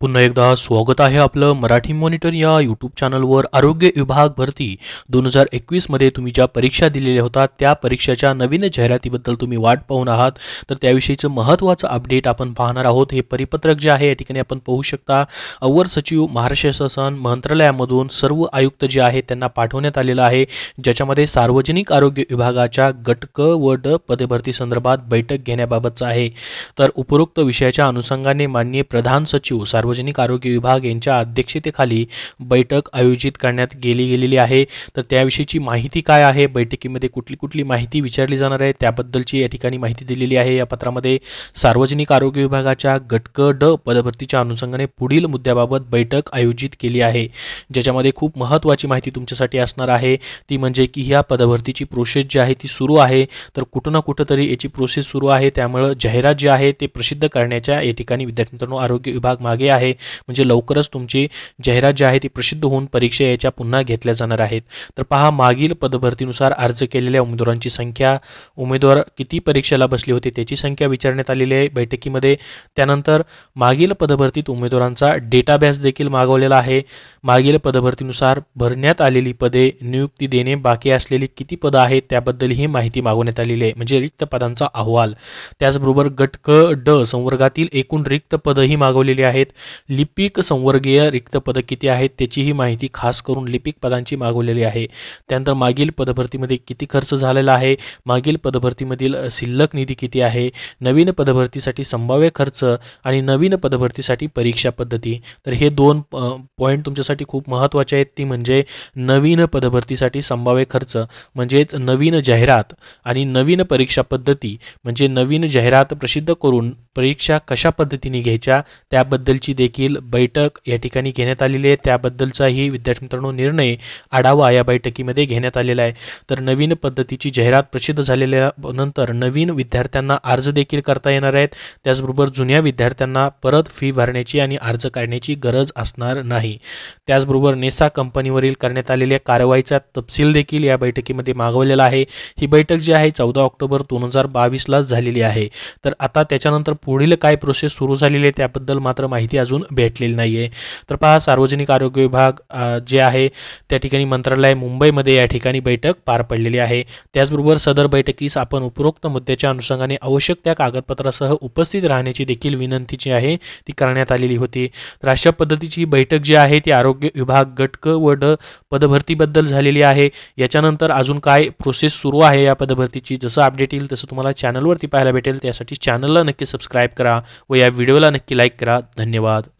पुन्हा एकदा स्वागत आहे आपलं मराठी मॉनिटर या यूट्यूब चॅनलवर आरोग्य विभाग भरती दोन हजार एकवीसमध्ये तुम्ही ज्या परीक्षा दिलेल्या होता त्या परीक्षेच्या नवीन जाहिरातीबद्दल तुम्ही वाट पाहून आहात तर त्याविषयीचं महत्त्वाचं अपडेट आपण पाहणार आहोत हे परिपत्रक जे आहे या ठिकाणी आपण पाहू शकता अवर सचिव महाराष्ट्र शासन मंत्रालयामधून सर्व आयुक्त जे आहे त्यांना पाठवण्यात आलेलं आहे ज्याच्यामध्ये सार्वजनिक आरोग्य विभागाच्या गटक व ड पदभरती संदर्भात बैठक घेण्याबाबतचं आहे तर उपरोक्त विषयाच्या अनुषंगाने माननीय प्रधान सचिव सार्वजनिक आरोग्य विभाग यांच्या अध्यक्षतेखाली बैठक आयोजित करण्यात गेली गेलेली आहे तर त्याविषयीची माहिती काय आहे बैठकीमध्ये कुठली कुठली माहिती विचारली जाणार आहे त्याबद्दलची या ठिकाणी माहिती दिलेली आहे या पत्रामध्ये सार्वजनिक आरोग्य विभागाच्या गटक ड पदभरतीच्या अनुषंगाने पुढील मुद्द्याबाबत बैठक आयोजित केली आहे ज्याच्यामध्ये खूप महत्त्वाची माहिती तुमच्यासाठी असणार आहे ती म्हणजे की ह्या पदभरतीची प्रोसेस जी आहे ती सुरू आहे तर कुठं ना कुठं तरी याची प्रोसेस सुरू आहे त्यामुळं जाहिरात जी आहे ते प्रसिद्ध करण्याच्या या ठिकाणी विद्यार्थ्यांनो आरोग्य विभाग मागे आहे म्हणजे लवकरच तुमची जाहिरात जी आहे ती प्रसिद्ध होऊन परीक्षा याच्या पुन्हा घेतल्या जाणार आहेत तर पहा मागील पदभरतीनुसार अर्ज केलेल्या उमेदवारांची संख्या उमेदवार किती परीक्षेला बसले होते त्याची संख्या विचारण्यात आलेली आहे बैठकीमध्ये त्यानंतर मागील पदभरतीत उमेदवारांचा डेटाबेस देखील मागवलेला आहे मागील पदभरतीनुसार भरण्यात आलेली पदे नियुक्ती देणे बाकी असलेली किती पदं आहेत त्याबद्दल ही माहिती मागवण्यात आलेली आहे म्हणजे रिक्त पदांचा अहवाल त्याचबरोबर गटक ड संवर्गातील एकूण रिक्त पदंही मागवलेली आहेत लिपिक संवर्गीय रिक्त पदं किती आहेत त्याची ही माहिती खास करून लिपिक पदांची मागवलेली आहे त्यानंतर मागील पदभरतीमध्ये किती खर्च झालेला आहे मागील पदभरतीमधील शिल्लक निधी किती आहे नवीन पदभरतीसाठी संभाव्य खर्च आणि नवीन पदभरतीसाठी परीक्षा पद्धती तर हे दोन पॉईंट तुमच्यासाठी खूप महत्त्वाचे आहेत ती म्हणजे नवीन पदभरतीसाठी संभाव्य खर्च म्हणजेच नवीन जाहिरात आणि नवीन परीक्षा पद्धती म्हणजे नवीन जाहिरात प्रसिद्ध करून परीक्षा कशा पद्धतीने घ्यायच्या त्याबद्दलची देखील बैठक या ठिकाणी घेण्यात आलेली आहे त्याबद्दलचाही विद्यार्थी मित्रांनो निर्णय आढावा या बैठकीमध्ये घेण्यात आलेला आहे तर नवीन पद्धतीची जाहिरात प्रसिद्ध झालेल्या नंतर नवीन विद्यार्थ्यांना अर्ज देखील करता येणार आहेत त्याचबरोबर जुन्या विद्यार्थ्यांना परत फी भरण्याची आणि अर्ज काढण्याची गरज असणार नाही त्याचबरोबर नेसा कंपनीवरील करण्यात आलेल्या कारवाईचा तपशील देखील या बैठकीमध्ये मागवलेला आहे ही बैठक जी आहे चौदा ऑक्टोबर दोन हजार बावीसला झालेली आहे तर आता त्याच्यानंतर पुढील काय प्रोसेस सुरू झालेली आहे त्याबद्दल मात्र माहिती अजून भेटलेली नाही आहे तर पहा सार्वजनिक आरोग्य विभाग जे आहे त्या ठिकाणी मंत्रालय मुंबईमध्ये या ठिकाणी बैठक पार पडलेली आहे त्याचबरोबर सदर बैठकीस आपण उपरोक्त मुद्द्याच्या अनुषंगाने आवश्यक त्या कागदपत्रासह उपस्थित राहण्याची देखील विनंती जी आहे ती करण्यात आलेली होती तर अशा पद्धतीची ही बैठक जी आहे ती आरोग्य विभाग गटक व ड पदभरतीबद्दल झालेली आहे याच्यानंतर अजून काय प्रोसेस सुरू आहे या पदभरतीची जसं अपडेट येईल तसं तुम्हाला चॅनलवरती पाहायला भेटेल त्यासाठी चॅनलला नक्की सबस्क्राईब सबस्क्राईब करा व या व्हिडिओला नक्की लाईक करा धन्यवाद